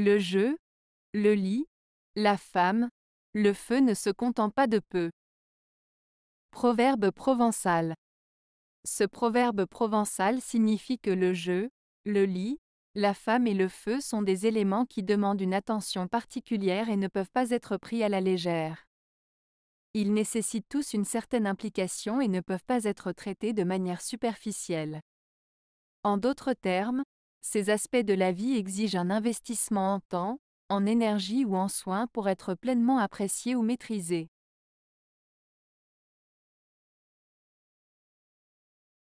Le jeu, le lit, la femme, le feu ne se content pas de peu. Proverbe provençal. Ce proverbe provençal signifie que le jeu, le lit, la femme et le feu sont des éléments qui demandent une attention particulière et ne peuvent pas être pris à la légère. Ils nécessitent tous une certaine implication et ne peuvent pas être traités de manière superficielle. En d'autres termes, ces aspects de la vie exigent un investissement en temps, en énergie ou en soins pour être pleinement appréciés ou maîtrisés.